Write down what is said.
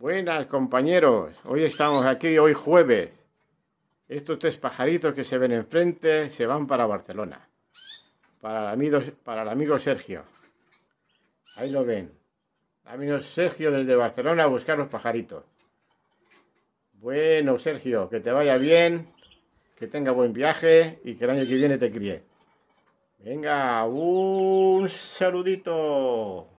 Buenas compañeros, hoy estamos aquí, hoy jueves. Estos tres pajaritos que se ven enfrente se van para Barcelona, para el amigo, para el amigo Sergio. Ahí lo ven. Amigo Sergio desde Barcelona a buscar los pajaritos. Bueno, Sergio, que te vaya bien, que tenga buen viaje y que el año que viene te críe. Venga, un saludito.